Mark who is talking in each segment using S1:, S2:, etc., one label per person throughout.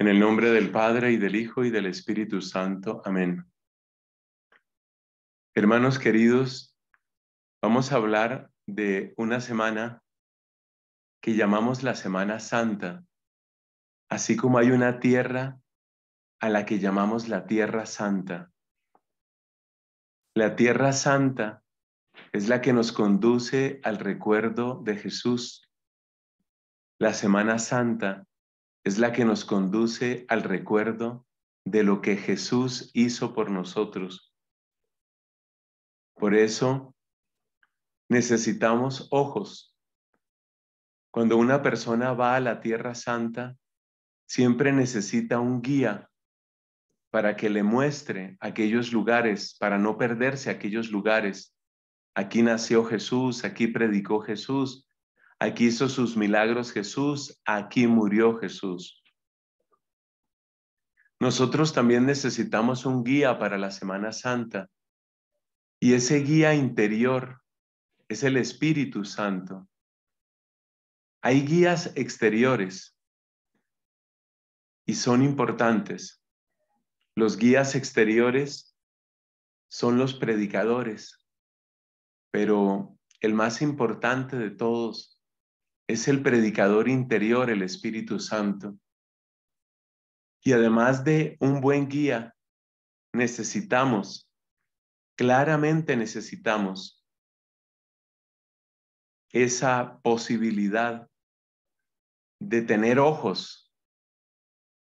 S1: En el nombre del Padre y del Hijo y del Espíritu Santo. Amén. Hermanos
S2: queridos, vamos a hablar de una semana que llamamos la Semana Santa, así como hay una tierra a la que llamamos la Tierra Santa. La Tierra Santa es la que nos conduce al recuerdo de Jesús. La Semana Santa es la que nos conduce al recuerdo de lo que Jesús hizo por nosotros. Por eso necesitamos ojos. Cuando una persona va a la Tierra Santa, siempre necesita un guía para que le muestre aquellos lugares, para no perderse aquellos lugares. Aquí nació Jesús, aquí predicó Jesús, Aquí hizo sus milagros Jesús, aquí murió Jesús. Nosotros también necesitamos un guía para la Semana Santa. Y ese guía interior es el Espíritu Santo. Hay guías exteriores y son importantes. Los guías exteriores son los predicadores, pero el más importante de todos es el predicador interior, el Espíritu Santo. Y además de un buen guía, necesitamos, claramente
S1: necesitamos esa posibilidad de tener ojos.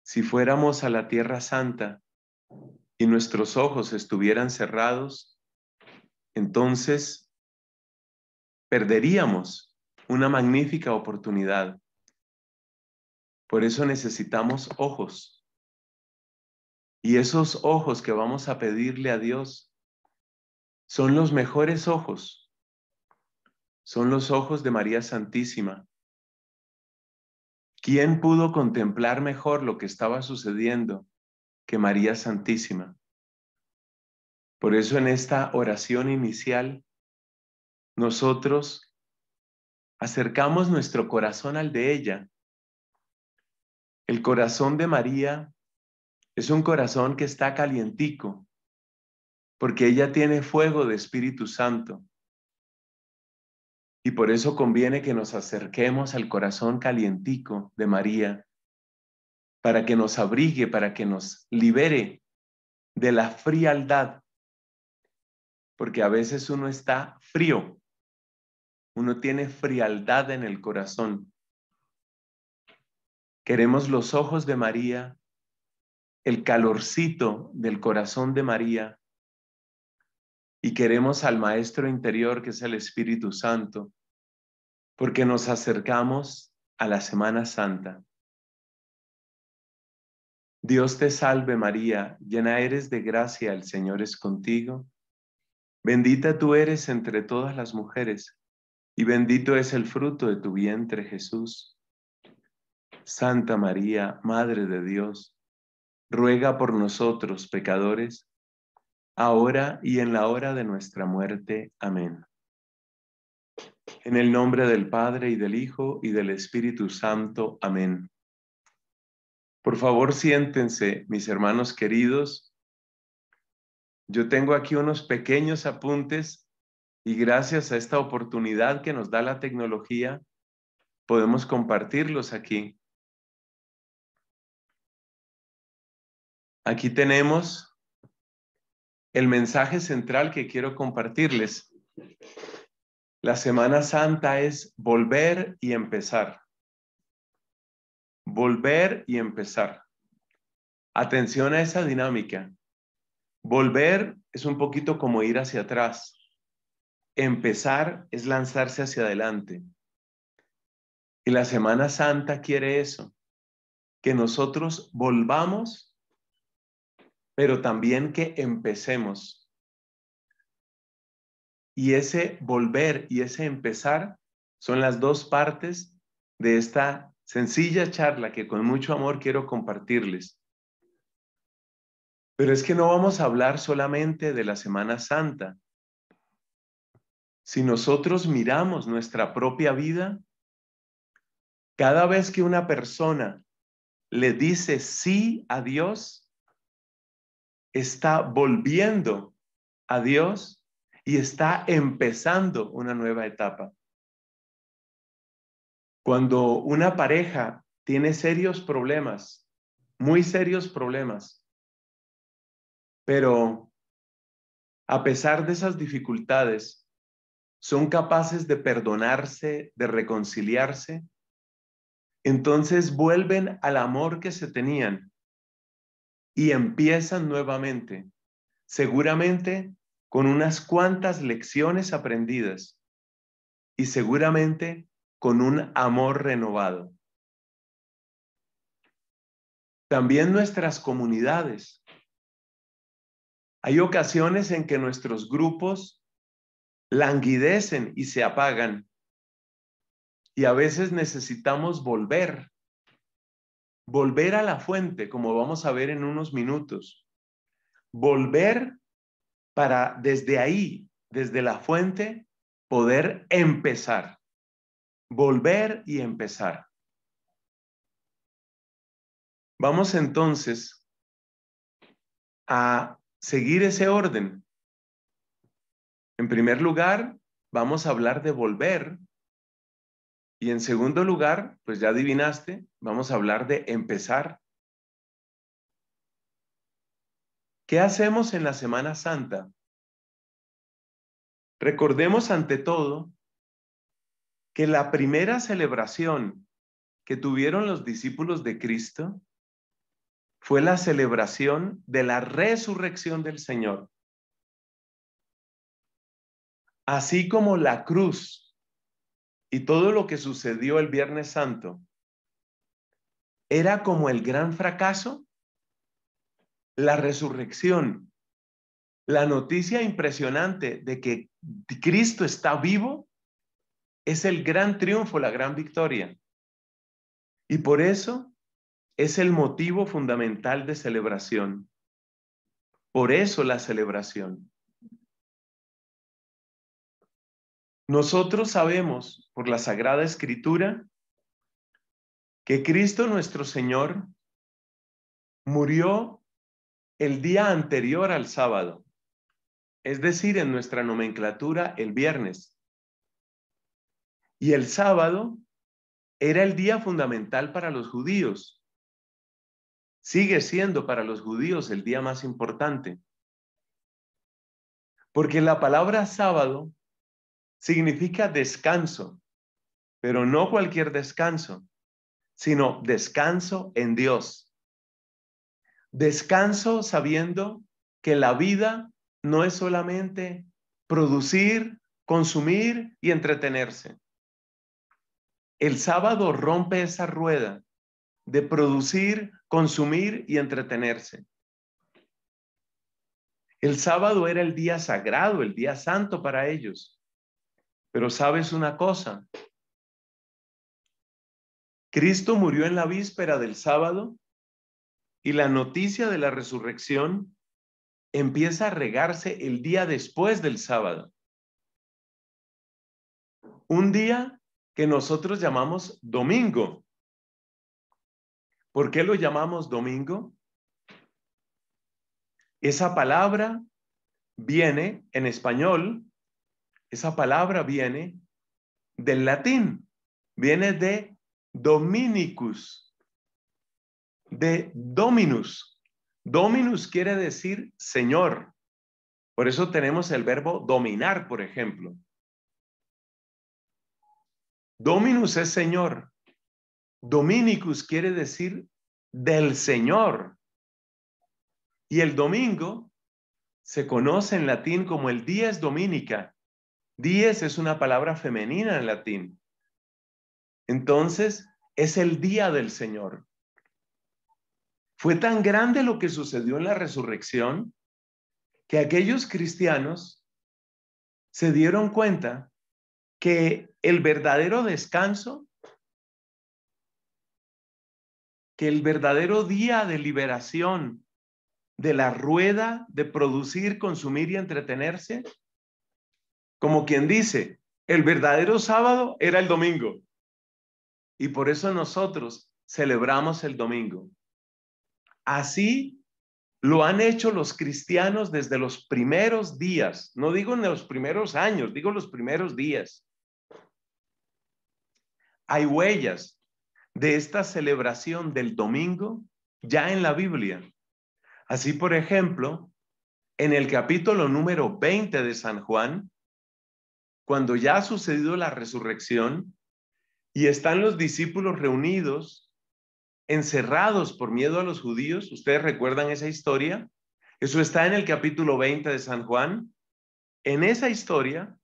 S1: Si fuéramos a la
S2: Tierra Santa y nuestros ojos estuvieran cerrados, entonces perderíamos una magnífica oportunidad. Por eso necesitamos ojos. Y esos ojos que vamos a pedirle a Dios son los mejores ojos. Son los ojos de María Santísima. ¿Quién pudo contemplar mejor lo que estaba sucediendo que María Santísima? Por eso en esta oración inicial, nosotros acercamos nuestro corazón al de ella. El corazón de María es un corazón que está calientico, porque ella tiene fuego de Espíritu Santo. Y por eso conviene que nos acerquemos al corazón calientico de María, para que nos abrigue, para que nos libere de la frialdad, porque a veces uno está frío uno tiene frialdad en el corazón. Queremos los ojos de María, el calorcito del corazón de María, y queremos al Maestro interior que es el Espíritu Santo, porque nos acercamos a la Semana Santa. Dios te salve María, llena eres de gracia, el Señor es contigo. Bendita tú eres entre todas las mujeres y bendito es el fruto de tu vientre, Jesús. Santa María, Madre de Dios, ruega por nosotros pecadores, ahora y en la hora de nuestra muerte. Amén. En el nombre del Padre y del Hijo y del Espíritu Santo. Amén. Por favor, siéntense, mis hermanos queridos. Yo tengo aquí unos pequeños apuntes y gracias a esta oportunidad que nos da la tecnología, podemos
S1: compartirlos aquí. Aquí tenemos el mensaje central que quiero
S2: compartirles. La Semana Santa es volver y empezar. Volver y empezar. Atención a esa dinámica. Volver es un poquito como ir hacia atrás. Empezar es lanzarse hacia adelante. Y la Semana Santa quiere eso, que nosotros volvamos, pero también que empecemos. Y ese volver y ese empezar son las dos partes de esta sencilla charla que con mucho amor quiero compartirles. Pero es que no vamos a hablar solamente de la Semana Santa, si nosotros miramos nuestra propia vida, cada vez que una persona le dice sí a Dios,
S1: está volviendo a Dios y está empezando una nueva etapa.
S2: Cuando una pareja tiene serios problemas, muy serios problemas, pero a pesar de esas dificultades, son capaces de perdonarse, de reconciliarse, entonces vuelven al amor que se tenían y empiezan nuevamente, seguramente con unas cuantas lecciones aprendidas y seguramente con un amor renovado. También nuestras comunidades. Hay ocasiones en que nuestros grupos languidecen y se apagan. Y a veces necesitamos volver, volver a la fuente, como vamos a ver en unos minutos. Volver para desde ahí, desde la fuente, poder empezar. Volver y
S1: empezar. Vamos entonces a seguir ese orden en
S2: primer lugar, vamos a hablar de volver. Y en segundo lugar, pues ya adivinaste, vamos a hablar de empezar. ¿Qué hacemos en la Semana Santa? Recordemos ante todo que la primera celebración que tuvieron los discípulos de Cristo fue la celebración de la resurrección del Señor así como la cruz y todo lo que sucedió el Viernes Santo, era como el gran fracaso, la resurrección, la noticia impresionante de que Cristo está vivo, es el gran triunfo, la gran victoria. Y por eso es el motivo fundamental de celebración. Por eso la celebración. Nosotros sabemos por la Sagrada Escritura que Cristo nuestro Señor murió el día anterior al sábado, es decir, en nuestra nomenclatura el viernes. Y el sábado era el día fundamental para los judíos. Sigue siendo para los judíos el día más importante. Porque la palabra sábado significa descanso, pero no cualquier descanso, sino descanso en Dios. Descanso sabiendo que la vida no es solamente producir, consumir y entretenerse. El sábado rompe esa rueda de producir, consumir y entretenerse. El sábado era el día sagrado, el día santo para ellos. Pero sabes una cosa, Cristo murió en la víspera del sábado y la noticia de la resurrección empieza a regarse el día después del sábado. Un día que nosotros llamamos domingo. ¿Por qué lo llamamos domingo? Esa palabra viene en español esa palabra viene del latín, viene de Dominicus, de Dominus. Dominus quiere decir Señor. Por eso tenemos el verbo dominar, por ejemplo. Dominus es Señor. Dominicus quiere decir del Señor. Y el domingo se conoce en latín como el dies dominica, Dies es una palabra femenina en latín. Entonces, es el día del Señor. Fue tan grande lo que sucedió en la resurrección que aquellos cristianos se dieron cuenta que el verdadero descanso, que el verdadero día de liberación de la rueda de producir, consumir y entretenerse como quien dice, el verdadero sábado era el domingo. Y por eso nosotros celebramos el domingo. Así lo han hecho los cristianos desde los primeros días. No digo en los primeros años, digo los primeros días. Hay huellas de esta celebración del domingo ya en la Biblia. Así, por ejemplo, en el capítulo número 20 de San Juan, cuando ya ha sucedido la resurrección y están los discípulos reunidos, encerrados por miedo a los judíos. ¿Ustedes recuerdan esa historia? Eso está en el capítulo 20 de San Juan. En esa historia,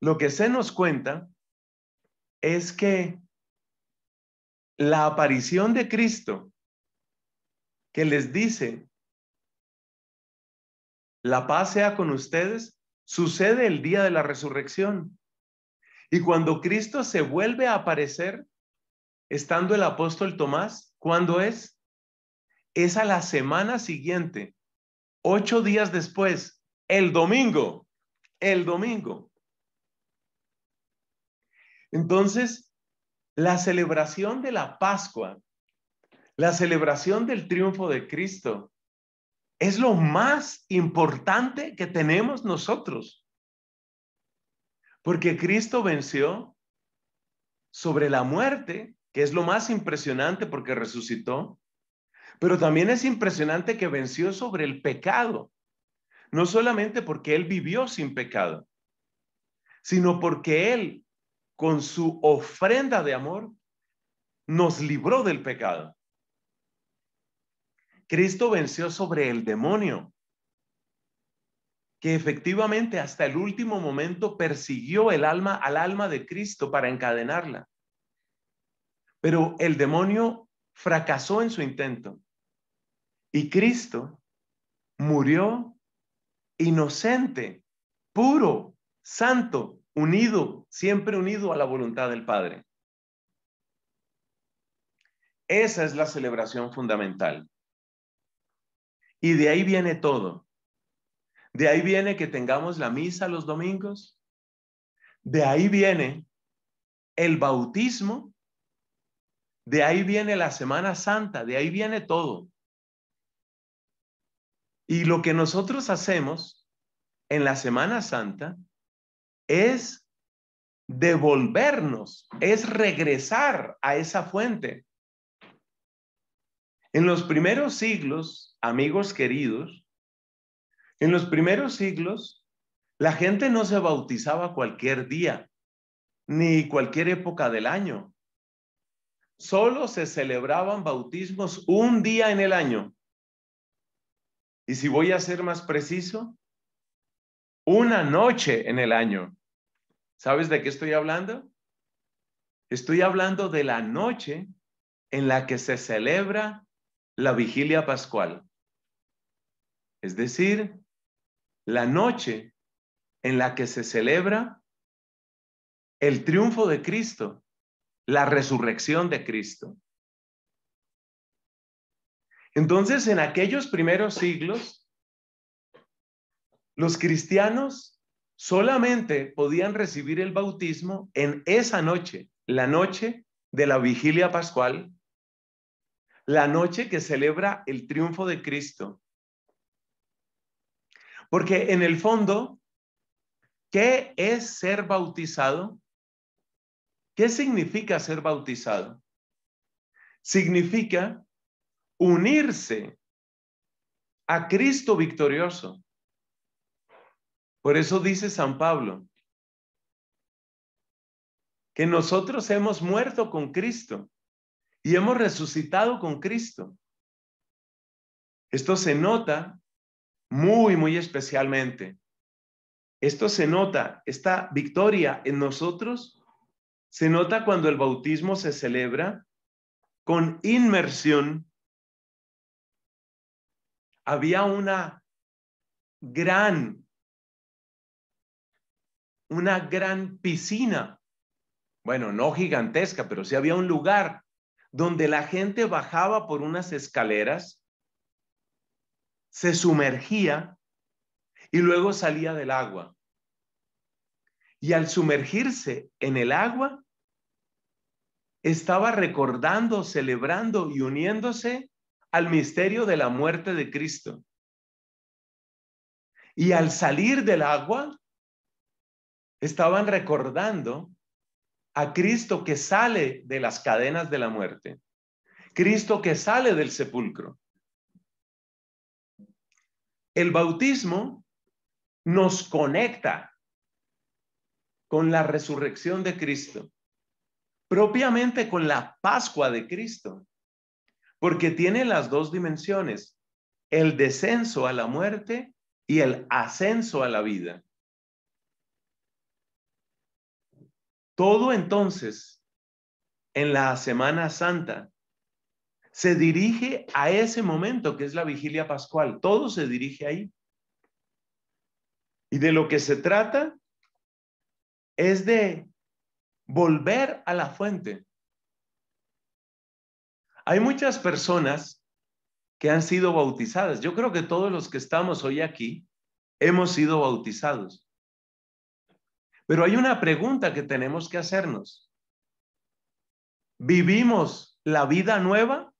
S2: lo que se nos cuenta es que la aparición de Cristo, que les dice, la paz sea con ustedes, sucede el día de la resurrección. Y cuando Cristo se vuelve a aparecer, estando el apóstol Tomás, ¿cuándo es? Es a la semana siguiente, ocho días después, el domingo, el domingo. Entonces, la celebración de la Pascua, la celebración del triunfo de Cristo, es lo más importante que tenemos nosotros. Porque Cristo venció sobre la muerte, que es lo más impresionante porque resucitó, pero también es impresionante que venció sobre el pecado, no solamente porque Él vivió sin pecado, sino porque Él, con su ofrenda de amor, nos libró del pecado. Cristo venció sobre el demonio, que efectivamente hasta el último momento persiguió el alma al alma de Cristo para encadenarla. Pero el demonio fracasó en su intento y Cristo murió inocente, puro, santo, unido, siempre unido a la voluntad del Padre. Esa es la celebración fundamental. Y de ahí viene todo. De ahí viene que tengamos la misa los domingos. De ahí viene el bautismo. De ahí viene la Semana Santa. De ahí viene todo. Y lo que nosotros hacemos en la Semana Santa es devolvernos, es regresar a esa fuente, en los primeros siglos, amigos queridos, en los primeros siglos, la gente no se bautizaba cualquier día, ni cualquier época del año. Solo se celebraban bautismos un día en el año. Y si voy a ser más preciso, una noche en el año. ¿Sabes de qué estoy hablando? Estoy hablando de la noche en la que se celebra la vigilia pascual, es decir, la noche en la que se celebra el triunfo de Cristo, la resurrección de Cristo. Entonces, en aquellos primeros siglos, los cristianos solamente podían recibir el bautismo en esa noche, la noche de la vigilia pascual, la noche que celebra el triunfo de Cristo. Porque en el fondo, ¿qué es ser bautizado? ¿Qué significa ser bautizado? Significa unirse a Cristo victorioso. Por eso dice San Pablo, que nosotros hemos muerto con Cristo y hemos resucitado con Cristo. Esto se nota muy, muy especialmente. Esto se nota, esta victoria en nosotros se nota cuando el bautismo se
S1: celebra con inmersión. Había una gran,
S2: una gran piscina. Bueno, no gigantesca, pero sí había un lugar donde la gente bajaba por unas escaleras, se sumergía y luego salía del agua. Y al sumergirse en el agua, estaba recordando, celebrando y uniéndose al misterio de la muerte de Cristo. Y al salir del agua, estaban recordando a Cristo que sale de las cadenas de la muerte, Cristo que sale del sepulcro. El bautismo nos conecta con la resurrección de Cristo, propiamente con la Pascua de Cristo, porque tiene las dos dimensiones, el descenso a la muerte y el ascenso a la vida. Todo entonces en la Semana Santa se dirige a ese momento que es la vigilia pascual. Todo se dirige ahí. Y de lo que se trata es de volver a la fuente. Hay muchas personas que han sido bautizadas. Yo creo que todos los que estamos hoy aquí hemos sido bautizados. Pero hay una pregunta que tenemos que hacernos. ¿Vivimos la vida nueva?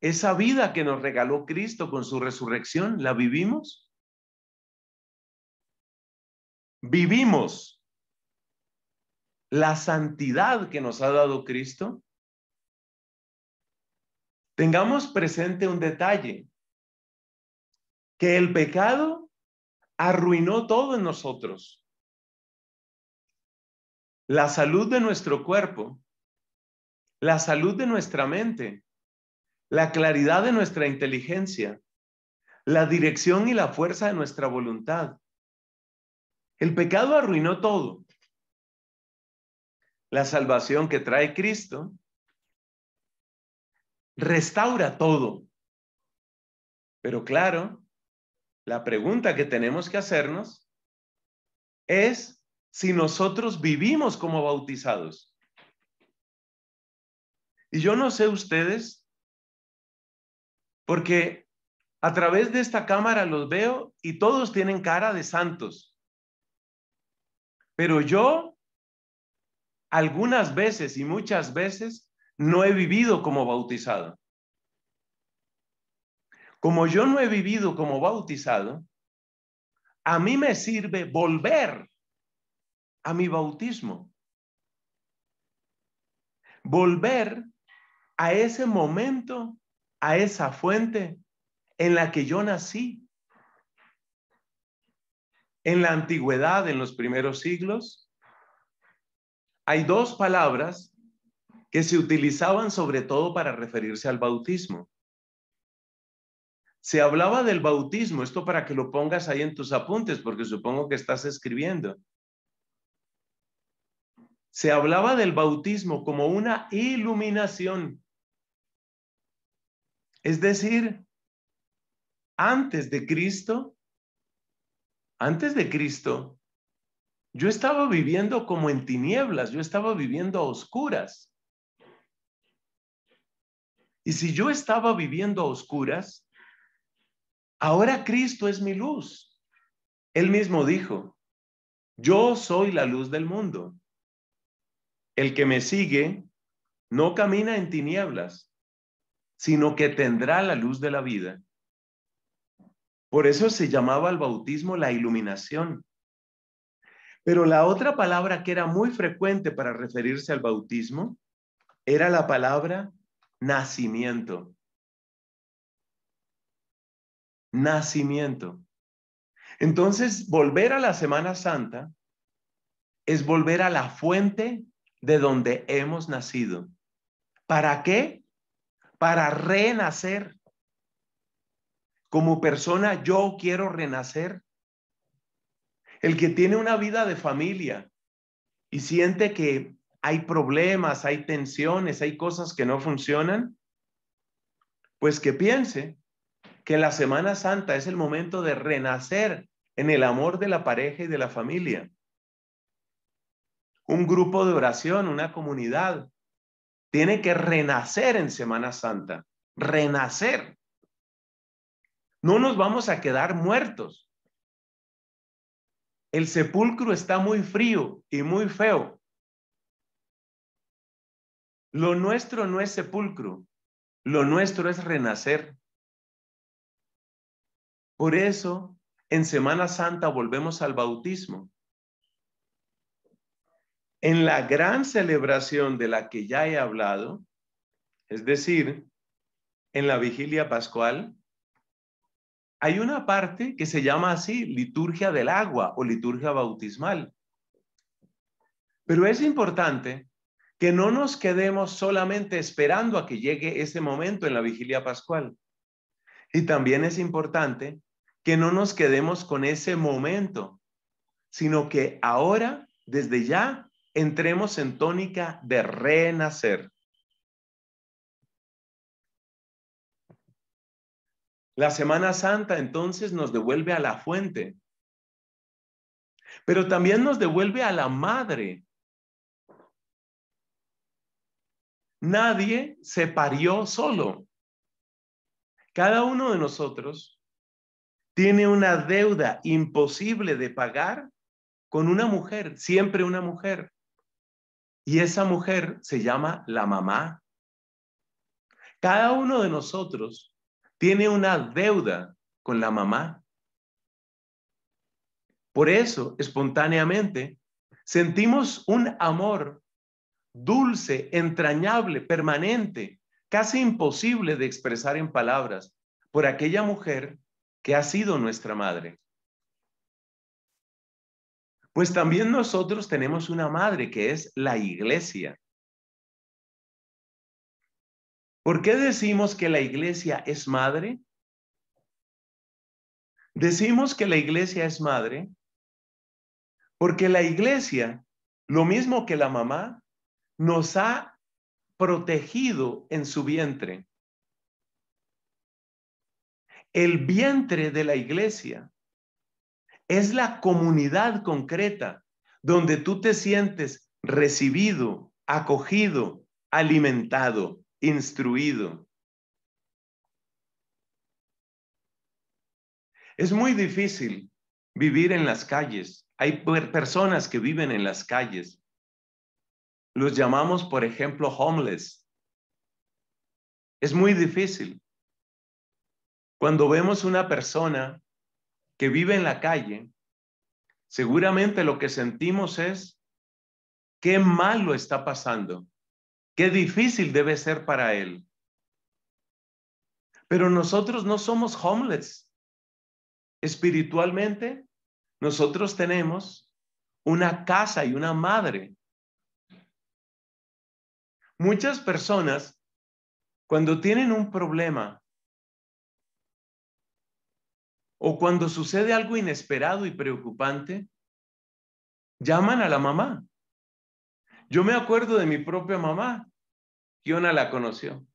S2: ¿Esa vida que nos regaló Cristo con su resurrección, la vivimos? ¿Vivimos la santidad que nos ha dado Cristo? Tengamos presente
S1: un detalle, que el pecado arruinó todo en nosotros. La salud de nuestro
S2: cuerpo, la salud de nuestra mente, la claridad de nuestra inteligencia, la dirección y la fuerza de nuestra voluntad.
S1: El pecado arruinó todo. La salvación que trae Cristo restaura todo.
S2: Pero claro, la pregunta que tenemos que hacernos es si nosotros vivimos como bautizados. Y yo no sé ustedes, porque a través de esta cámara los veo y todos tienen cara de santos. Pero yo algunas veces y muchas veces no he vivido como bautizado como yo no he vivido como bautizado, a mí me sirve volver a mi bautismo. Volver a ese momento, a esa fuente en la que yo nací. En la antigüedad, en los primeros siglos, hay dos palabras que se utilizaban sobre todo para referirse al bautismo. Se hablaba del bautismo, esto para que lo pongas ahí en tus apuntes, porque supongo que estás escribiendo. Se hablaba del bautismo como una iluminación. Es decir, antes de Cristo, antes de Cristo, yo estaba viviendo como en tinieblas, yo estaba viviendo a oscuras. Y si yo estaba viviendo a oscuras, Ahora Cristo es mi luz. Él mismo dijo, yo soy la luz del mundo. El que me sigue no camina en tinieblas, sino que tendrá la luz de la vida. Por eso se llamaba al bautismo la iluminación. Pero la otra palabra que era muy frecuente para referirse al bautismo era la palabra nacimiento nacimiento. Entonces, volver a la Semana Santa es volver a la fuente de donde hemos nacido. ¿Para qué? Para renacer. Como persona, yo quiero renacer. El que tiene una vida de familia y siente que hay problemas, hay tensiones, hay cosas que no funcionan, pues que piense que la Semana Santa es el momento de renacer en el amor de la pareja y de la familia. Un grupo de oración, una comunidad, tiene que renacer en Semana Santa, renacer. No nos vamos a quedar muertos. El sepulcro está muy frío y muy feo. Lo nuestro no es sepulcro, lo nuestro es renacer. Por eso, en Semana Santa volvemos al bautismo. En la gran celebración de la que ya he hablado, es decir, en la vigilia pascual, hay una parte que se llama así, liturgia del agua o liturgia bautismal. Pero es importante que no nos quedemos solamente esperando a que llegue ese momento en la vigilia pascual. Y también es importante que no nos quedemos con ese momento, sino que ahora, desde ya, entremos en tónica
S1: de renacer. La Semana Santa entonces nos devuelve a la fuente,
S2: pero también nos devuelve a la madre. Nadie se parió solo. Cada uno de nosotros tiene una deuda imposible de pagar con una mujer, siempre una mujer. Y esa mujer se llama la mamá. Cada uno de nosotros tiene una deuda con la mamá. Por eso, espontáneamente, sentimos un amor dulce, entrañable, permanente, casi imposible de expresar en palabras por aquella mujer que ha sido nuestra madre. Pues también nosotros tenemos una madre que es la iglesia.
S1: ¿Por qué decimos que la iglesia es madre? Decimos que la iglesia es madre
S2: porque la iglesia, lo mismo que la mamá, nos ha protegido en su vientre. El vientre de la iglesia es la comunidad concreta donde tú te sientes recibido, acogido, alimentado, instruido. Es muy difícil vivir en las calles. Hay personas que viven en las calles. Los llamamos, por ejemplo, homeless. Es muy difícil. Cuando vemos una persona que vive en la calle, seguramente lo que sentimos es qué mal lo está pasando, qué difícil debe ser para él. Pero nosotros no somos homeless. Espiritualmente, nosotros tenemos una casa y una madre. Muchas personas, cuando tienen un problema, o cuando sucede algo inesperado y preocupante,
S1: llaman a la mamá. Yo me acuerdo de mi propia mamá.
S2: una la conoció.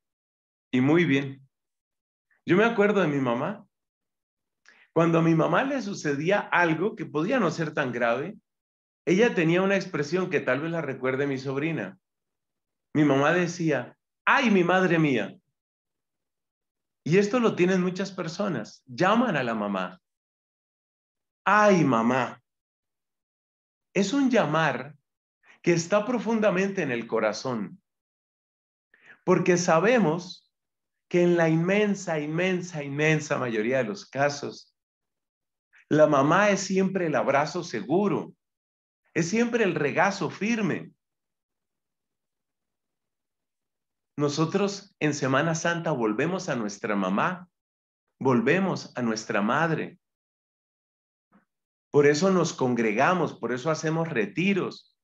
S2: Y muy bien. Yo me acuerdo de mi mamá. Cuando a mi mamá le sucedía algo que podía no ser tan grave, ella tenía una expresión que tal vez la recuerde mi sobrina. Mi mamá decía, ay, mi madre mía. Y esto lo tienen muchas personas. Llaman a la mamá. Ay, mamá. Es un llamar que está profundamente en el corazón. Porque sabemos que en la inmensa, inmensa, inmensa mayoría de los casos, la mamá es siempre el abrazo seguro, es siempre el regazo firme, Nosotros en Semana Santa volvemos a nuestra mamá, volvemos a nuestra madre. Por eso nos congregamos, por eso hacemos retiros,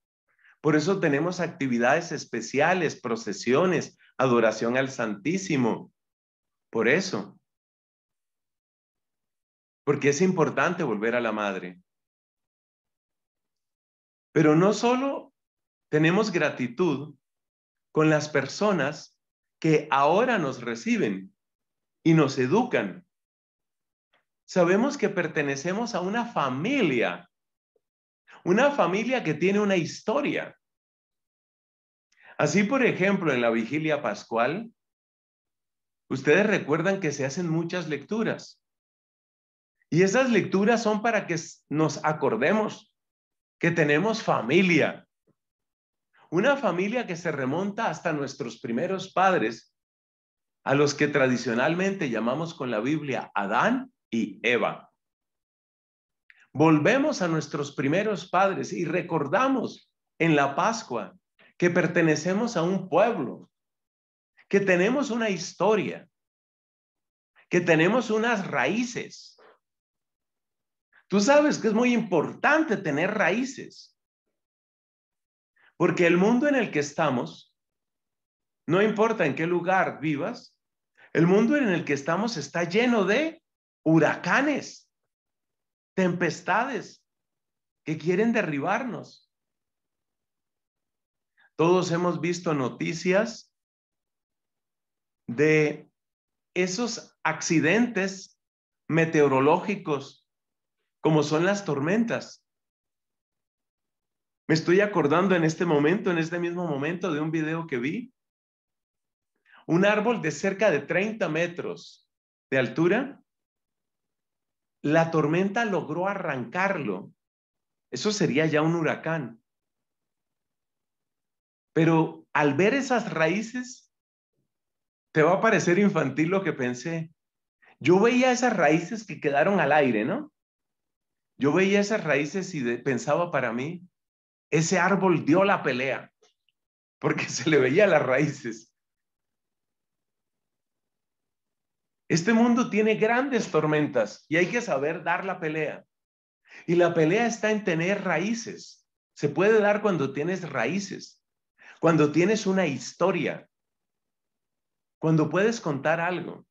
S2: por eso tenemos actividades especiales, procesiones, adoración al Santísimo. Por eso. Porque es importante volver a la madre. Pero no solo tenemos gratitud con las personas que ahora nos reciben y nos educan. Sabemos que pertenecemos a una familia, una familia que tiene una historia. Así, por ejemplo, en la vigilia pascual, ustedes recuerdan que se hacen muchas lecturas. Y esas lecturas son para que nos acordemos que tenemos familia, una familia que se remonta hasta nuestros primeros padres, a los que tradicionalmente llamamos con la Biblia Adán y Eva. Volvemos a nuestros primeros padres y recordamos en la Pascua que pertenecemos a un pueblo, que tenemos una historia, que tenemos unas raíces. Tú sabes que es muy importante tener raíces. Porque el mundo en el que estamos, no importa en qué lugar vivas, el mundo en el que estamos está lleno de huracanes, tempestades que quieren derribarnos. Todos hemos visto noticias de esos accidentes meteorológicos como son las tormentas. Me estoy acordando en este momento, en este mismo momento, de un video que vi. Un árbol de cerca de 30 metros de altura. La tormenta logró arrancarlo. Eso sería ya un huracán. Pero al ver esas raíces, te va a parecer infantil lo que pensé. Yo veía esas raíces que quedaron al aire, ¿no? Yo veía esas raíces y pensaba para mí, ese árbol dio la pelea porque se le veía las raíces. Este mundo tiene grandes tormentas y hay que saber dar la pelea. Y la pelea está en tener raíces. Se puede dar cuando tienes raíces, cuando tienes una historia, cuando puedes contar algo.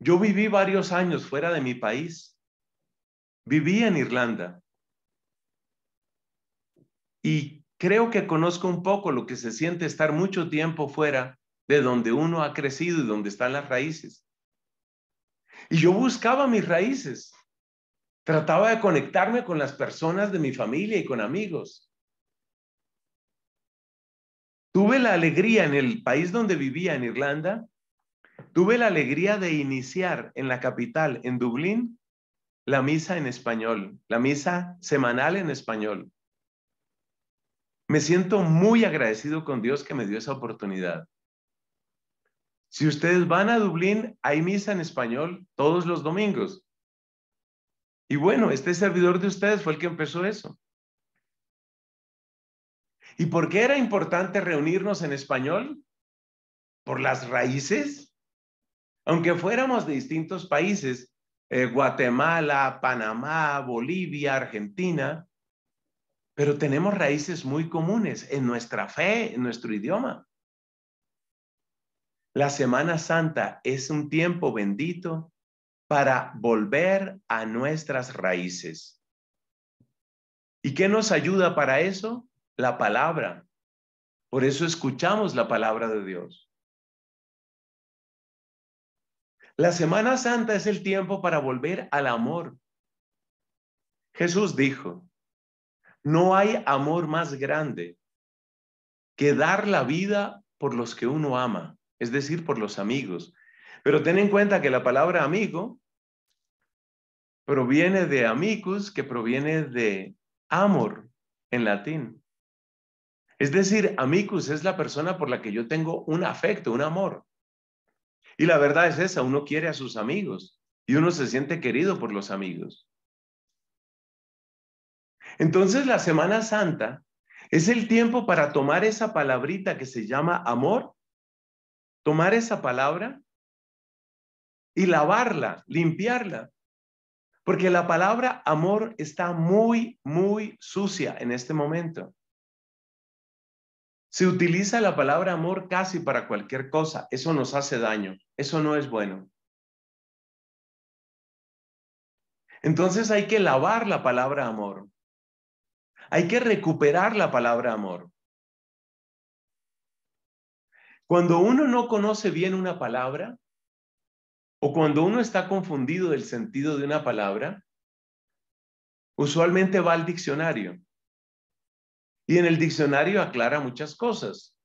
S2: Yo viví varios años fuera de mi país. Viví en Irlanda y creo que conozco un poco lo que se siente estar mucho tiempo fuera de donde uno ha crecido y donde están las raíces. Y yo buscaba mis raíces, trataba de conectarme con las personas de mi familia y con amigos. Tuve la alegría en el país donde vivía, en Irlanda, tuve la alegría de iniciar en la capital, en Dublín, la misa en español, la misa semanal en español. Me siento muy agradecido con Dios que me dio esa oportunidad. Si ustedes van a Dublín, hay misa en español todos los domingos. Y bueno, este servidor de ustedes fue el que empezó eso. ¿Y por qué era importante reunirnos en español? Por las raíces. Aunque fuéramos de distintos países, eh, Guatemala, Panamá, Bolivia, Argentina, pero tenemos raíces muy comunes en nuestra fe, en nuestro idioma. La Semana Santa es un tiempo bendito para volver a nuestras raíces. ¿Y qué nos ayuda para eso? La palabra. Por eso escuchamos la palabra de Dios. La Semana Santa es el tiempo para volver al amor. Jesús dijo, no hay amor más grande que dar la vida por los que uno ama, es decir, por los amigos. Pero ten en cuenta que la palabra amigo proviene de amicus, que proviene de amor en latín. Es decir, amicus es la persona por la que yo tengo un afecto, un amor. Y la verdad es esa, uno quiere a sus amigos y uno se siente querido por los amigos. Entonces la Semana Santa es el tiempo para tomar esa palabrita que se llama amor, tomar esa palabra y lavarla, limpiarla. Porque la palabra amor está muy, muy sucia en este momento.
S1: Se utiliza la palabra amor casi para cualquier cosa. Eso nos hace daño. Eso no es bueno. Entonces hay que lavar la palabra amor. Hay que recuperar la palabra
S2: amor. Cuando uno no conoce bien una palabra, o cuando uno está confundido del sentido de una palabra, usualmente va al diccionario. Y en el diccionario aclara muchas cosas.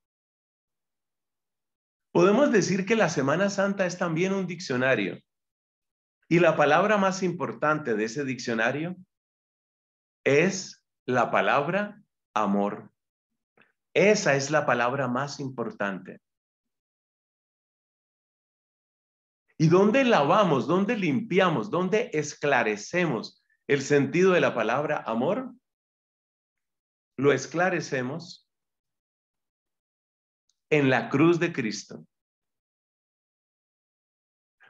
S2: Podemos decir que la Semana Santa es también un diccionario. Y la palabra más importante de ese diccionario es la palabra amor. Esa es la palabra más importante. ¿Y dónde lavamos, dónde limpiamos, dónde esclarecemos el sentido de la palabra amor? Lo esclarecemos
S1: en la cruz de Cristo.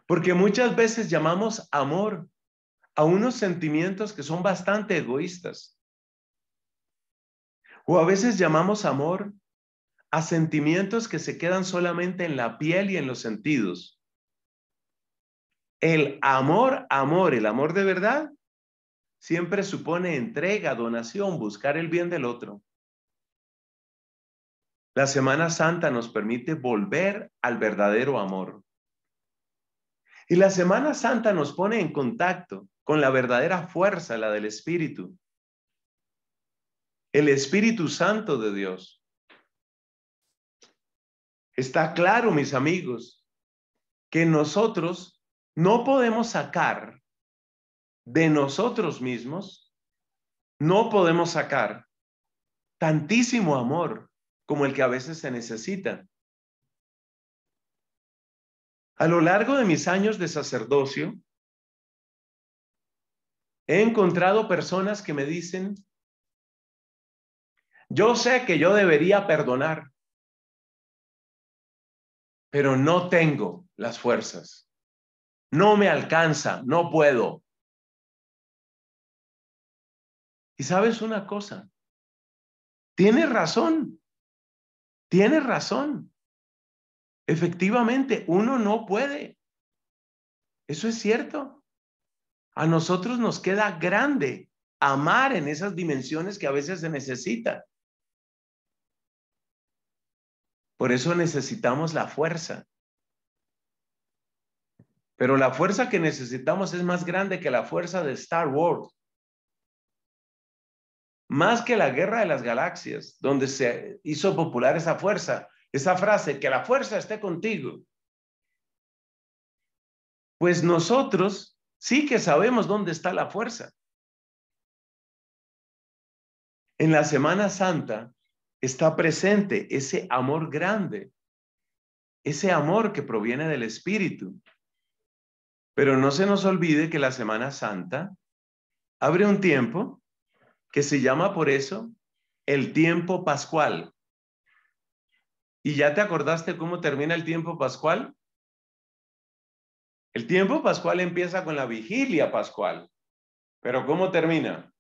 S1: Porque muchas veces llamamos amor a unos
S2: sentimientos que son bastante egoístas. O a veces llamamos amor a sentimientos que se quedan solamente en la piel y en los sentidos. El amor, amor, el amor de verdad, siempre supone entrega, donación, buscar el bien del otro. La Semana Santa nos permite volver al verdadero amor. Y la Semana Santa nos pone en contacto con la verdadera fuerza, la del Espíritu, el Espíritu Santo de Dios. Está claro, mis amigos, que nosotros no podemos sacar de nosotros mismos, no podemos sacar tantísimo
S1: amor como el que a veces se necesita. A lo largo de mis años de sacerdocio, he encontrado personas que me dicen, yo sé que yo debería perdonar, pero no tengo las fuerzas. No me alcanza, no puedo. Y sabes una cosa, tienes razón, tienes razón. Efectivamente, uno
S2: no puede. Eso es cierto. A nosotros nos queda grande amar en esas dimensiones que a veces se necesita. Por eso necesitamos la fuerza. Pero la fuerza que necesitamos es más grande que la fuerza de Star Wars. Más que la guerra de las galaxias, donde se hizo popular esa fuerza, esa frase, que la fuerza esté contigo.
S1: Pues nosotros sí que sabemos dónde está la fuerza. En la Semana Santa
S2: está presente ese amor grande, ese amor que proviene del Espíritu. Pero no se nos olvide que la Semana Santa abre un tiempo que se llama por eso el tiempo pascual. ¿Y ya te acordaste cómo termina el tiempo pascual?
S1: El tiempo pascual empieza con la vigilia pascual, pero ¿cómo termina?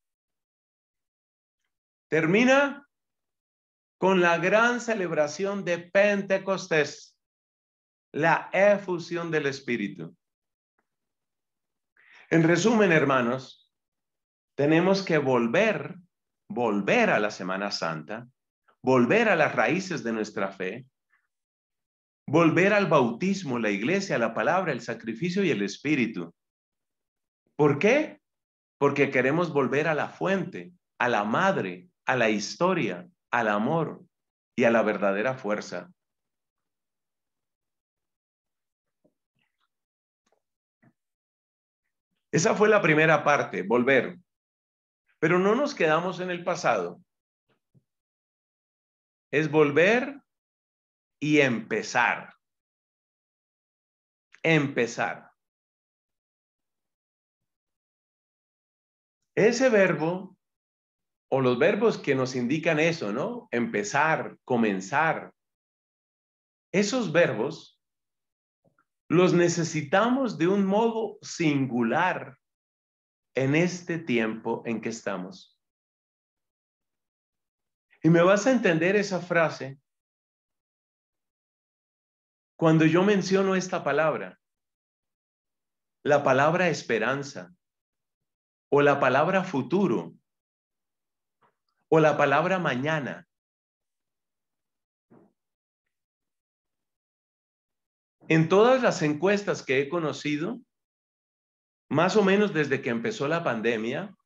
S1: Termina
S2: con la gran celebración de Pentecostés, la efusión del Espíritu. En resumen, hermanos, tenemos que volver, volver a la Semana Santa, volver a las raíces de nuestra fe, volver al bautismo, la iglesia, la palabra, el sacrificio y el Espíritu. ¿Por qué? Porque queremos volver a la fuente, a la madre, a la historia, al amor y a la verdadera fuerza.
S1: Esa fue la primera parte, volver. Pero no nos quedamos en el pasado. Es volver y empezar. Empezar. Ese verbo o los verbos que nos indican eso, ¿no?
S2: Empezar, comenzar. Esos verbos los necesitamos de un modo singular en
S1: este tiempo en que estamos. Y me vas a entender esa frase cuando yo menciono
S2: esta palabra, la palabra esperanza o la palabra futuro o la palabra mañana. En todas las encuestas que he conocido, más o menos desde que empezó la pandemia,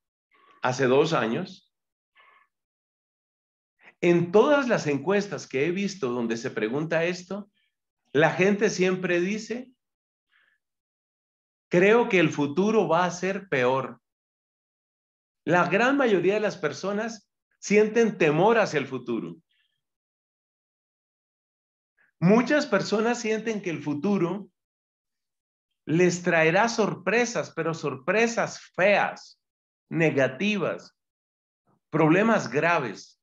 S2: hace dos años, en todas las encuestas que he visto donde se pregunta esto, la gente siempre dice, creo que el futuro va a ser peor. La gran mayoría de las personas sienten temor hacia el futuro. Muchas personas sienten que el futuro les traerá sorpresas, pero sorpresas feas, negativas, problemas graves,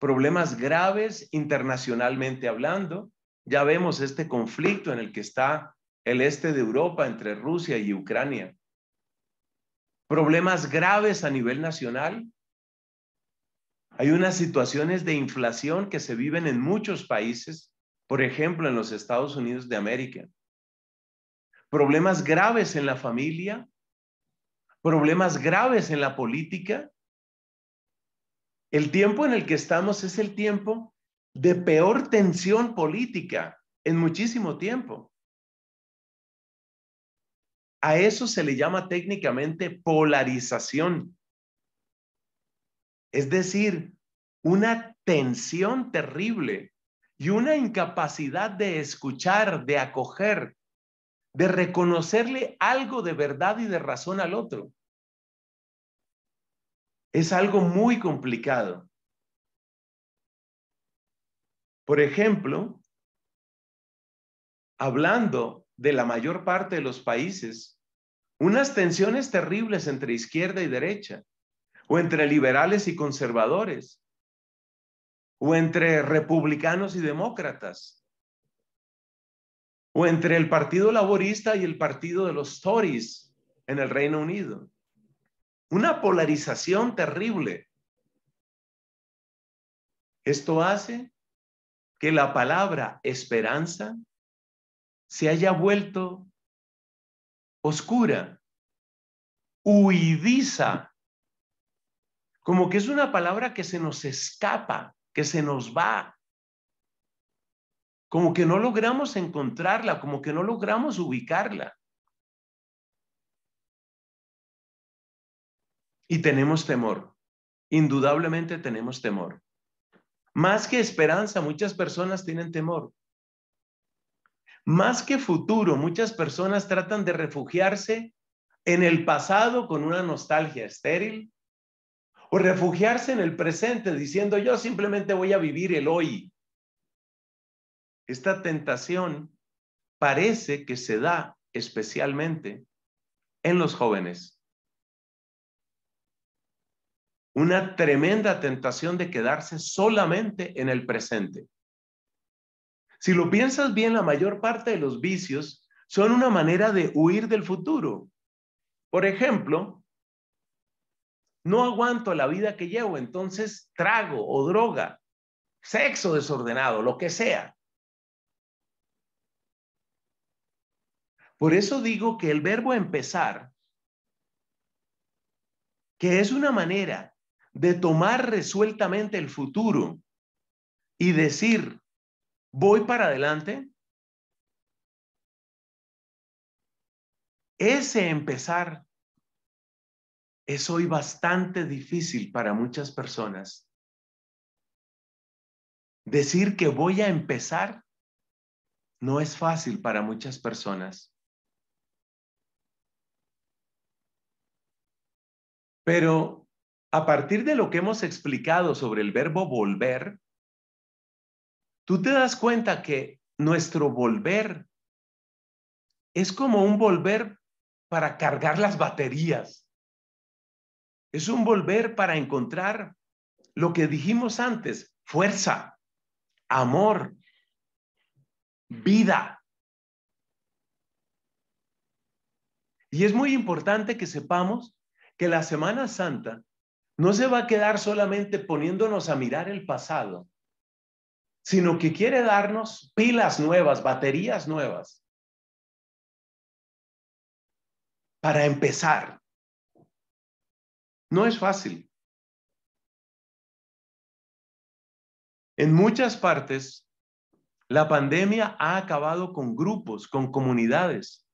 S2: problemas graves internacionalmente hablando. Ya vemos este conflicto en el que está el este de Europa entre Rusia y Ucrania. Problemas graves a nivel nacional, hay unas situaciones de inflación que se viven en muchos países, por ejemplo, en los Estados Unidos de América. Problemas graves en la familia, problemas graves en la política. El tiempo en el que estamos es el tiempo de peor tensión política en muchísimo tiempo. A eso se le llama técnicamente polarización. Es decir, una tensión terrible y una incapacidad de escuchar, de acoger, de reconocerle algo de verdad y de razón al otro.
S1: Es algo muy complicado. Por ejemplo,
S2: hablando de la mayor parte de los países, unas tensiones terribles entre izquierda y derecha, o entre liberales y conservadores, o entre republicanos y demócratas, o entre el Partido Laborista y el Partido de los Tories en el Reino Unido. Una polarización terrible.
S1: Esto hace que la palabra esperanza se haya vuelto oscura,
S2: huidiza como que es una palabra que se nos escapa, que se nos va. Como que no logramos encontrarla, como que no logramos ubicarla. Y tenemos temor, indudablemente tenemos temor. Más que esperanza, muchas personas tienen temor. Más que futuro, muchas personas tratan de refugiarse en el pasado con una nostalgia estéril, o refugiarse en el presente diciendo, yo simplemente voy a vivir el hoy. Esta tentación parece que se da especialmente en los jóvenes. Una tremenda tentación de quedarse solamente en el presente. Si lo piensas bien, la mayor parte de los vicios son una manera de huir del futuro. Por ejemplo, no aguanto la vida que llevo, entonces trago o droga, sexo desordenado, lo que sea. Por eso digo que el verbo empezar, que es una manera de tomar resueltamente el futuro
S1: y decir, voy para adelante, ese empezar es hoy bastante difícil para muchas personas
S2: decir que voy a empezar. No es fácil para muchas personas. Pero a partir de lo que hemos explicado sobre el verbo volver, tú te das cuenta que nuestro volver es como un volver para cargar las baterías es un volver para encontrar lo que dijimos antes, fuerza, amor, vida. Y es muy importante que sepamos que la Semana Santa no se va a quedar solamente poniéndonos a mirar el
S1: pasado, sino que quiere darnos pilas nuevas, baterías nuevas, para empezar. No es fácil. En muchas partes, la pandemia ha acabado con grupos,
S2: con comunidades.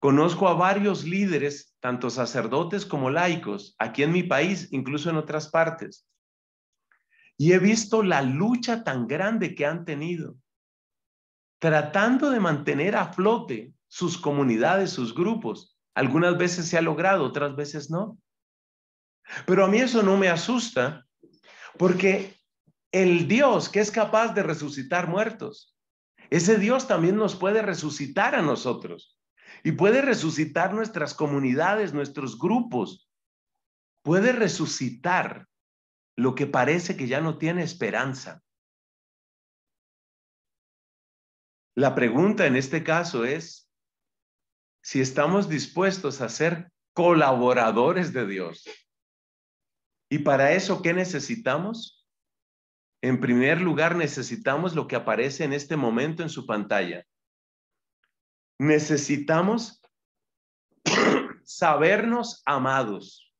S2: Conozco a varios líderes, tanto sacerdotes como laicos, aquí en mi país, incluso en otras partes. Y he visto la lucha tan grande que han tenido, tratando de mantener a flote sus comunidades, sus grupos, algunas veces se ha logrado, otras veces no. Pero a mí eso no me asusta, porque el Dios que es capaz de resucitar muertos, ese Dios también nos puede resucitar a nosotros y puede resucitar nuestras comunidades,
S1: nuestros grupos, puede resucitar lo que parece que ya no tiene esperanza.
S2: La pregunta en este caso es, si estamos dispuestos a ser colaboradores de Dios. Y para eso, ¿qué necesitamos? En primer lugar, necesitamos lo que aparece en este momento en su pantalla.
S1: Necesitamos sabernos amados.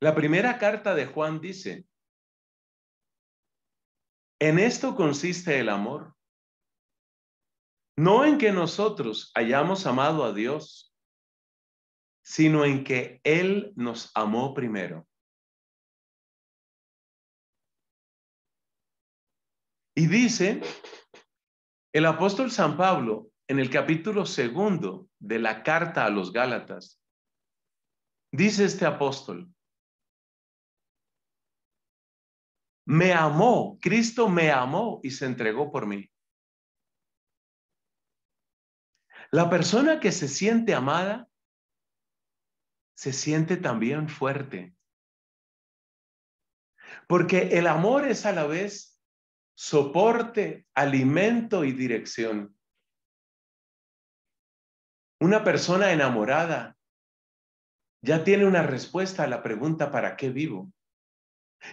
S1: La primera carta de Juan dice, en esto consiste el
S2: amor, no en que nosotros hayamos amado a Dios,
S1: sino en que Él nos amó primero. Y dice
S2: el apóstol San Pablo en el capítulo segundo de la carta a los Gálatas, dice este apóstol, me amó, Cristo me amó y se entregó por mí. La persona que se siente amada se siente también fuerte. Porque el amor es a la vez soporte, alimento y dirección. Una persona enamorada ya tiene una respuesta a la pregunta ¿para qué vivo?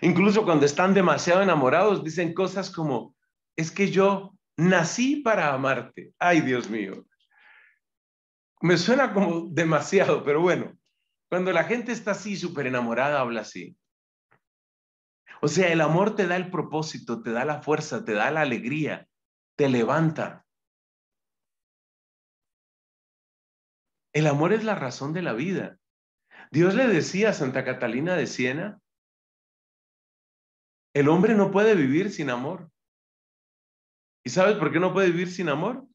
S2: Incluso cuando están demasiado enamorados dicen cosas como, es que yo nací para amarte. Ay, Dios mío. Me suena como demasiado, pero bueno, cuando la gente está así, súper enamorada, habla así.
S1: O sea, el amor te da el propósito, te da la fuerza, te da la alegría, te levanta.
S2: El amor es la razón de la vida. Dios le decía a Santa Catalina de Siena,
S1: el hombre no puede vivir sin amor. ¿Y sabes por qué no puede vivir sin amor?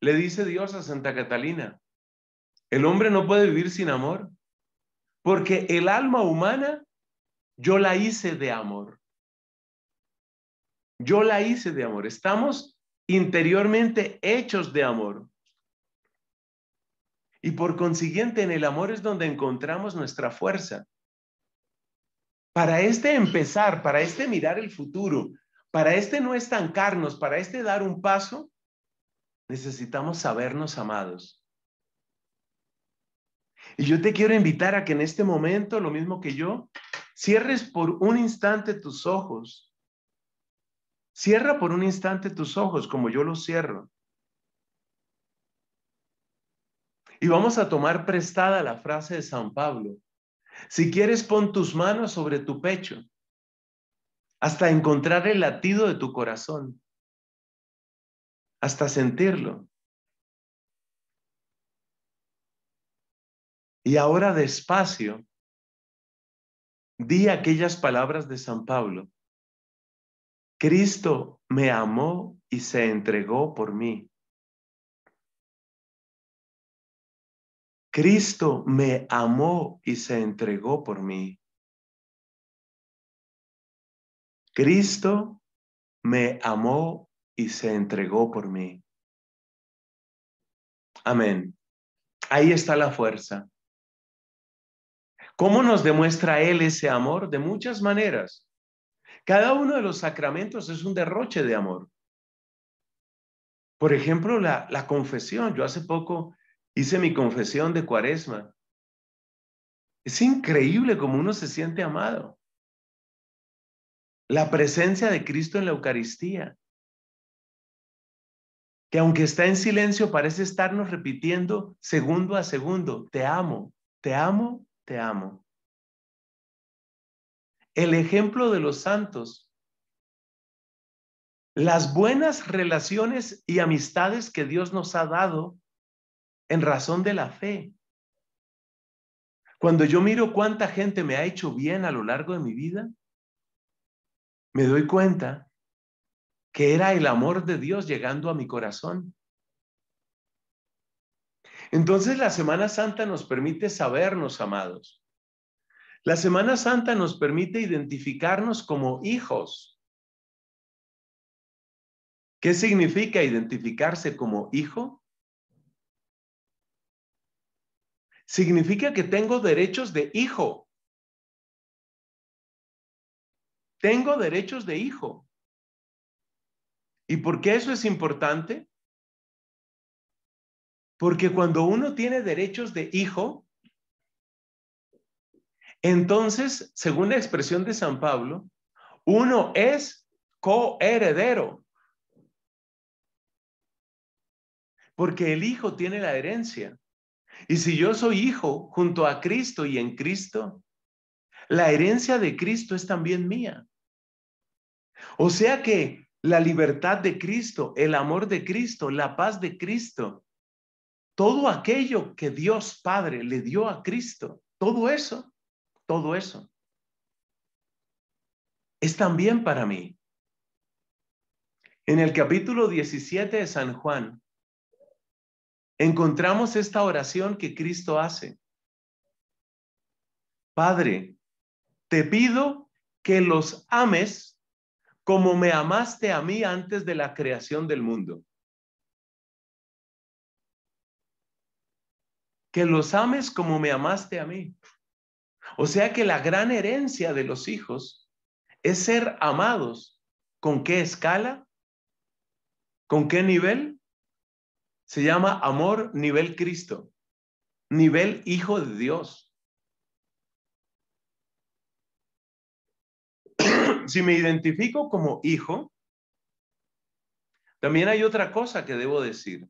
S1: Le dice Dios a Santa Catalina,
S2: el hombre no puede vivir sin amor, porque el alma humana yo la hice de amor. Yo la hice de amor. Estamos interiormente hechos de amor. Y por consiguiente, en el amor es donde encontramos nuestra fuerza. Para este empezar, para este mirar el futuro, para este no estancarnos, para este dar un paso, necesitamos sabernos amados. Y yo te quiero invitar a que en este momento, lo mismo que yo, cierres por un instante tus ojos. Cierra por un instante tus ojos como yo los cierro. Y vamos a tomar prestada la frase de San Pablo. Si quieres, pon tus manos sobre tu
S1: pecho hasta encontrar el latido de tu corazón, hasta sentirlo. Y ahora despacio, di aquellas palabras de San Pablo. Cristo me amó y se entregó por mí. Cristo me amó y se entregó por mí. Cristo me amó y se entregó por mí. Amén. Ahí está
S2: la fuerza. ¿Cómo nos demuestra Él ese amor? De muchas maneras. Cada uno de los sacramentos es un derroche de amor. Por ejemplo, la, confesión. Yo hace poco hice mi confesión
S1: de cuaresma. Es increíble cómo uno se siente amado. La presencia de Cristo en la Eucaristía, que aunque está en silencio parece estarnos repitiendo segundo a segundo, te amo, te amo, te amo. El ejemplo de los santos, las buenas
S2: relaciones y amistades que Dios nos ha dado en razón de la fe. Cuando yo miro cuánta gente me ha hecho bien a lo largo de mi vida, me doy cuenta que era el amor de Dios llegando a mi corazón. Entonces la Semana Santa nos permite sabernos amados. La Semana Santa nos permite
S1: identificarnos como hijos. ¿Qué significa identificarse como hijo? Significa que tengo derechos de hijo. Tengo derechos de hijo. ¿Y por qué eso es importante? Porque cuando uno tiene derechos
S2: de hijo, entonces, según la expresión de San Pablo, uno es coheredero. Porque el hijo tiene la herencia. Y si yo soy hijo junto a Cristo y en Cristo, la herencia de Cristo es también mía. O sea que la libertad de Cristo, el amor de Cristo, la paz de Cristo, todo aquello que Dios Padre le dio a Cristo, todo eso, todo eso, es también para mí. En el capítulo 17 de San Juan, encontramos esta oración que Cristo hace. Padre, te pido que los ames como me amaste a mí antes de la creación del mundo. que los ames como me amaste a mí. O sea que la gran herencia de los hijos es ser amados. ¿Con qué escala? ¿Con qué nivel? Se llama amor nivel Cristo, nivel Hijo de Dios. si me identifico como hijo, también
S1: hay otra cosa que debo decir.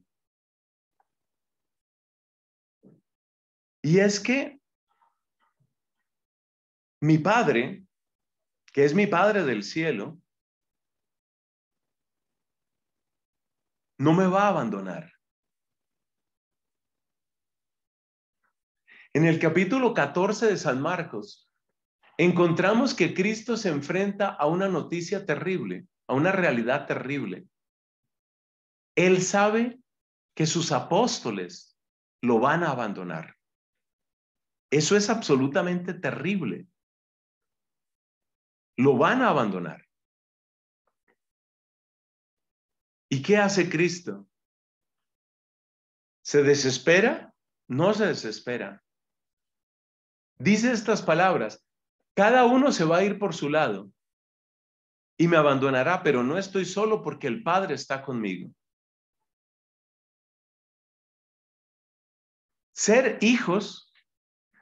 S1: Y es que mi Padre, que es mi Padre del cielo,
S2: no me va a abandonar. En el capítulo 14 de San Marcos, encontramos que Cristo se enfrenta a una noticia terrible, a una realidad terrible. Él sabe que sus apóstoles lo van a abandonar.
S1: Eso es absolutamente terrible. Lo van a abandonar. ¿Y qué hace Cristo? ¿Se desespera? No se
S2: desespera. Dice estas palabras, cada uno se va a ir
S1: por su lado y me abandonará, pero no estoy solo porque el Padre está conmigo. Ser hijos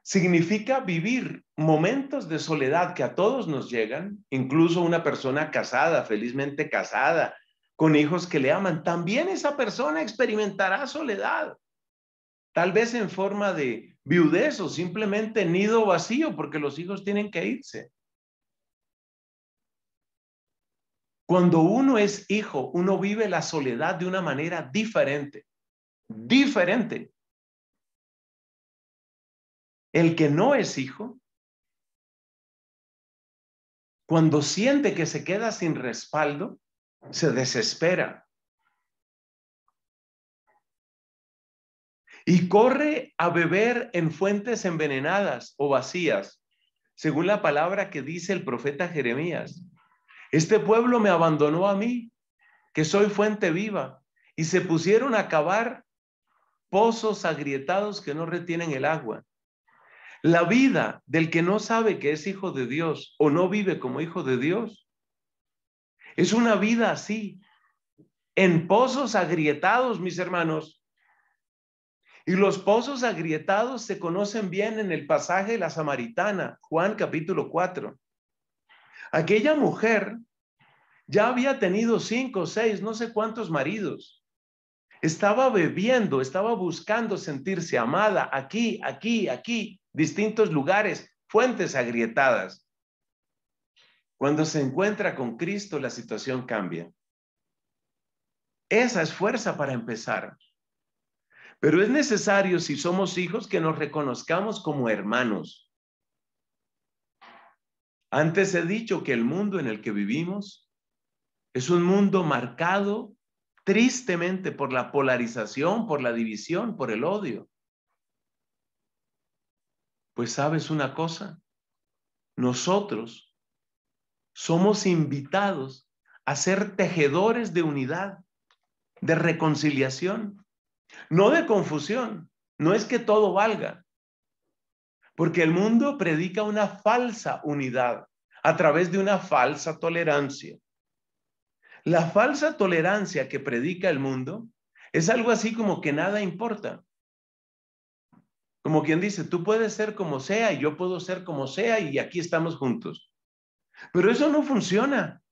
S1: significa vivir momentos de soledad que a todos
S2: nos llegan, incluso una persona casada, felizmente casada, con hijos que le aman, también esa persona experimentará soledad, tal vez en forma de viudez o simplemente nido vacío porque los hijos tienen que irse. Cuando uno es hijo, uno vive la
S1: soledad de una manera diferente, diferente. El que no es hijo, cuando siente que se queda sin respaldo, se desespera. Y corre a
S2: beber en fuentes envenenadas o vacías, según la palabra que dice el profeta Jeremías. Este pueblo me abandonó a mí, que soy fuente viva, y se pusieron a cavar pozos agrietados que no retienen el agua. La vida del que no sabe que es hijo de Dios o no vive como hijo de Dios es una vida así, en pozos agrietados, mis hermanos. Y los pozos agrietados se conocen bien en el pasaje de la Samaritana, Juan capítulo 4. Aquella mujer ya había tenido cinco, seis, no sé cuántos maridos. Estaba bebiendo, estaba buscando sentirse amada aquí, aquí, aquí distintos lugares, fuentes agrietadas. Cuando se encuentra con Cristo, la situación cambia. Esa es fuerza para empezar. Pero es necesario, si somos hijos, que nos reconozcamos como hermanos. Antes he dicho que el mundo en el que vivimos es un mundo marcado tristemente por la polarización, por la división, por el odio. Pues sabes una cosa, nosotros somos invitados a ser tejedores de unidad, de reconciliación, no de confusión. No es que todo valga, porque el mundo predica una falsa unidad a través de una falsa tolerancia. La falsa tolerancia que predica el mundo es algo así como que nada importa. Como quien dice, tú puedes ser como sea y yo puedo ser como sea y aquí estamos juntos. Pero eso no funciona.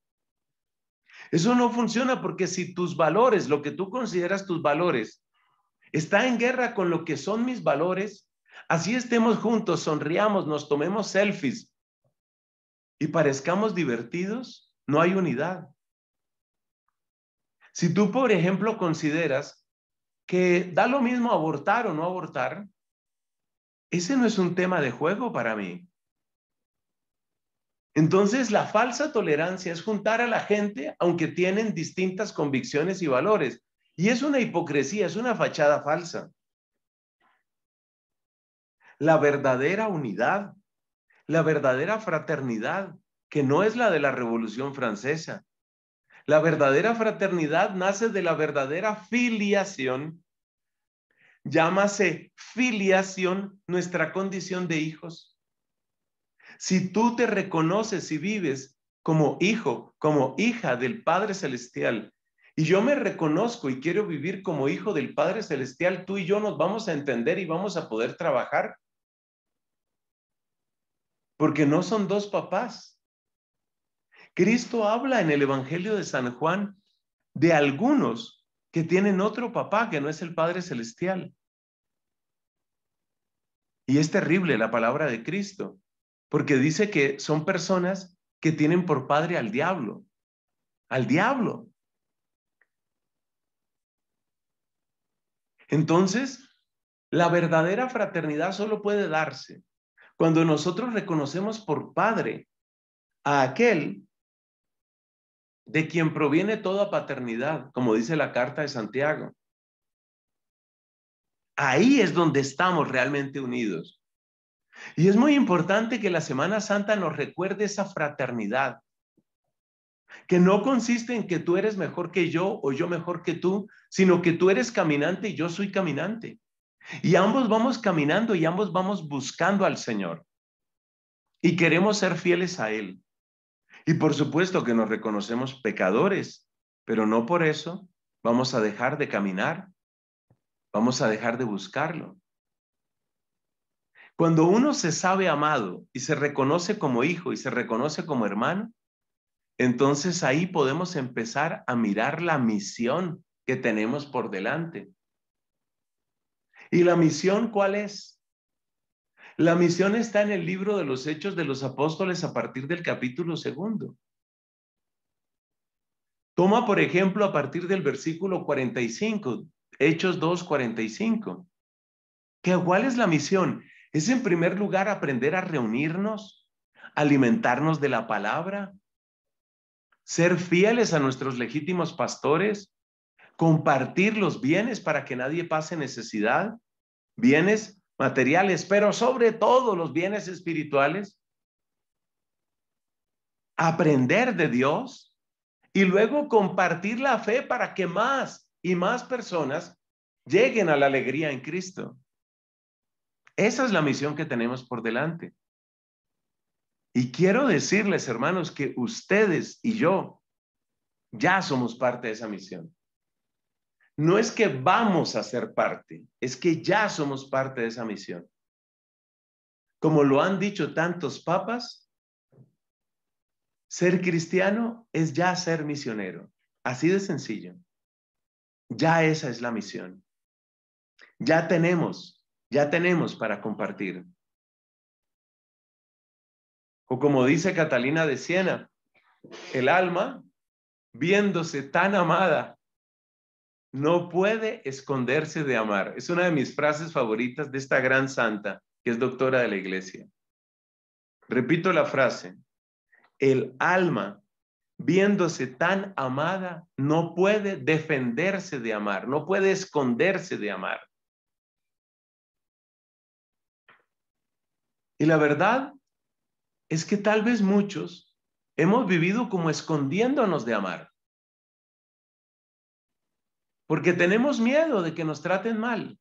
S2: Eso no funciona porque si tus valores, lo que tú consideras tus valores, está en guerra con lo que son mis valores, así estemos juntos, sonriamos, nos tomemos selfies y parezcamos divertidos, no hay unidad. Si tú, por ejemplo, consideras que da lo mismo abortar o no abortar, ese no es un tema de juego para mí. Entonces, la falsa tolerancia es juntar a la gente aunque tienen distintas convicciones y valores. Y es una hipocresía, es una fachada falsa. La verdadera unidad, la verdadera fraternidad, que no es la de la Revolución Francesa. La verdadera fraternidad nace de la verdadera filiación Llámase filiación nuestra condición de hijos. Si tú te reconoces y vives como hijo, como hija del Padre Celestial, y yo me reconozco y quiero vivir como hijo del Padre Celestial, tú y yo nos vamos a entender y vamos a poder trabajar. Porque no son dos papás. Cristo habla en el Evangelio de San Juan de algunos que tienen otro papá que no es el Padre Celestial. Y es terrible la palabra de Cristo, porque dice que son personas que tienen por padre al diablo, al diablo. Entonces, la verdadera fraternidad solo puede darse cuando nosotros reconocemos por padre
S1: a aquel
S2: de quien proviene toda paternidad, como dice la carta de Santiago. Ahí es donde estamos realmente unidos. Y es muy importante que la Semana Santa nos recuerde esa fraternidad, que no consiste en que tú eres mejor que yo o yo mejor que tú, sino que tú eres caminante y yo soy caminante. Y ambos vamos caminando y ambos vamos buscando al Señor. Y queremos ser fieles a Él. Y por supuesto que nos reconocemos pecadores, pero no por eso vamos a dejar de caminar, vamos a dejar de buscarlo. Cuando uno se sabe amado y se reconoce como hijo y se reconoce como hermano, entonces ahí podemos empezar a mirar la misión que tenemos por delante. ¿Y la misión cuál es? La misión está en el libro de los Hechos de los Apóstoles a partir del capítulo segundo. Toma, por ejemplo, a partir del versículo 45, Hechos 2, 45. ¿Qué, ¿Cuál es la misión? Es en primer lugar aprender a reunirnos, alimentarnos de la palabra, ser fieles a nuestros legítimos pastores, compartir los bienes para que nadie pase necesidad, bienes materiales, pero sobre todo los bienes espirituales, aprender de Dios y luego compartir la fe para que más y más personas lleguen a la alegría en Cristo. Esa es la misión que tenemos por delante. Y quiero decirles, hermanos, que ustedes y yo ya somos parte de esa misión no es que vamos a ser parte, es que ya somos parte de esa misión. Como lo han dicho tantos papas, ser cristiano es ya ser misionero. Así de sencillo. Ya esa es la misión. Ya tenemos, ya tenemos para
S1: compartir. O como dice Catalina de Siena, el alma, viéndose tan amada
S2: no puede esconderse de amar. Es una de mis frases favoritas de esta gran santa, que es doctora de la iglesia. Repito la frase, el alma, viéndose tan amada, no puede defenderse de amar, no puede esconderse de amar. Y la verdad es que tal vez muchos hemos vivido como escondiéndonos de amar porque tenemos miedo de que nos traten mal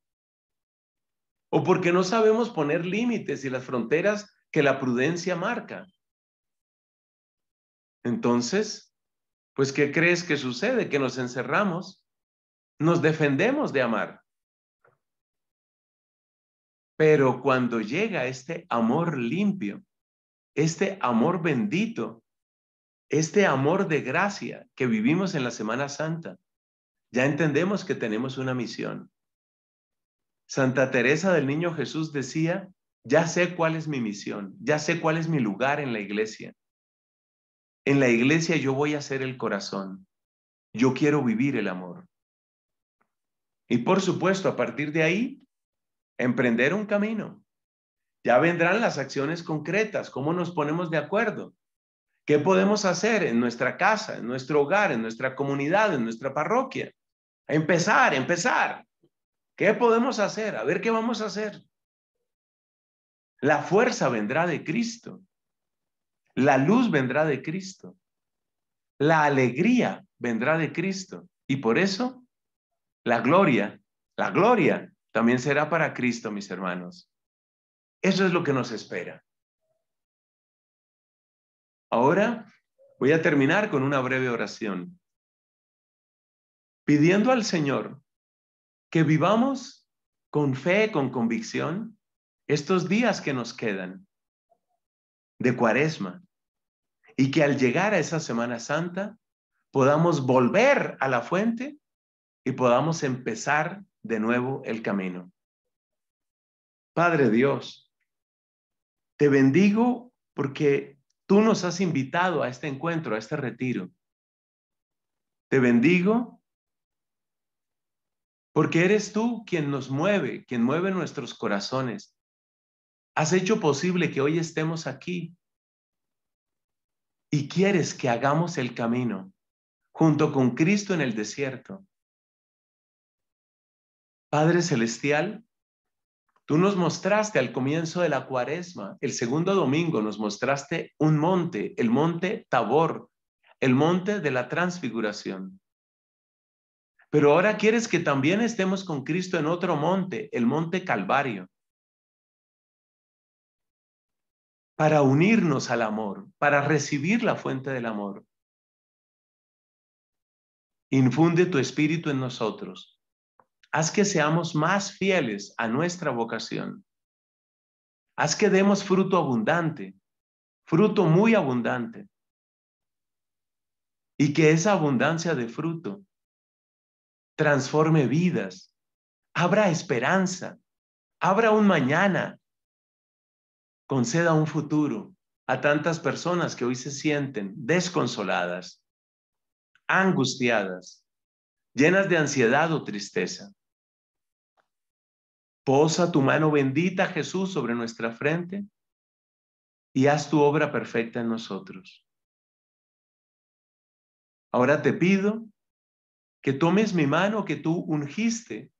S2: o porque no sabemos poner límites y las fronteras que la prudencia marca. Entonces, pues, ¿qué crees que sucede? Que nos encerramos, nos defendemos de amar. Pero cuando llega este amor limpio, este amor bendito, este amor de gracia que vivimos en la Semana Santa, ya entendemos que tenemos una misión. Santa Teresa del Niño Jesús decía, ya sé cuál es mi misión, ya sé cuál es mi lugar en la iglesia. En la iglesia yo voy a ser el corazón, yo quiero vivir el amor. Y por supuesto, a partir de ahí, emprender un camino. Ya vendrán las acciones concretas, cómo nos ponemos de acuerdo, qué podemos hacer en nuestra casa, en nuestro hogar, en nuestra comunidad, en nuestra parroquia empezar, empezar. ¿Qué podemos hacer? A ver qué vamos a hacer. La fuerza vendrá de Cristo. La luz vendrá de Cristo. La alegría vendrá de Cristo. Y por eso, la gloria, la gloria también será para Cristo, mis hermanos.
S1: Eso es lo que nos espera. Ahora voy a terminar con una breve oración pidiendo
S2: al Señor que vivamos con fe, con convicción, estos días que nos quedan de cuaresma y que al llegar a esa Semana Santa podamos volver a la fuente y podamos empezar de nuevo el camino. Padre Dios, te bendigo porque tú nos has invitado a este encuentro, a este retiro. Te bendigo porque eres tú quien nos mueve, quien mueve nuestros corazones. Has hecho posible que hoy estemos aquí y quieres que hagamos el camino junto con Cristo en el desierto. Padre Celestial, Tú nos mostraste al comienzo de la cuaresma, el segundo domingo, nos mostraste un monte, el monte Tabor, el monte de la transfiguración. Pero ahora quieres que también estemos con Cristo en otro monte, el monte Calvario,
S1: para unirnos al amor, para recibir la fuente del amor. Infunde tu espíritu en
S2: nosotros. Haz que seamos más fieles a nuestra vocación. Haz que demos fruto abundante, fruto muy abundante. Y que esa abundancia de fruto transforme vidas, abra esperanza, abra un mañana, conceda un futuro a tantas personas que hoy se sienten desconsoladas, angustiadas, llenas de ansiedad o tristeza. Posa tu mano bendita, Jesús,
S1: sobre nuestra frente y haz tu obra perfecta en nosotros. Ahora te pido que tomes mi mano que tú ungiste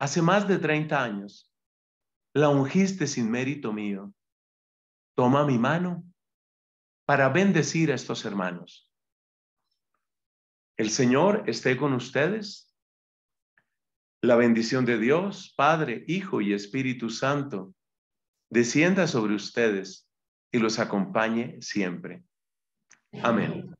S1: hace más de 30 años.
S2: La ungiste sin mérito mío. Toma mi mano para bendecir a estos hermanos. El Señor esté con ustedes. La bendición de Dios, Padre, Hijo y Espíritu
S1: Santo, descienda sobre ustedes y los acompañe siempre. Amén.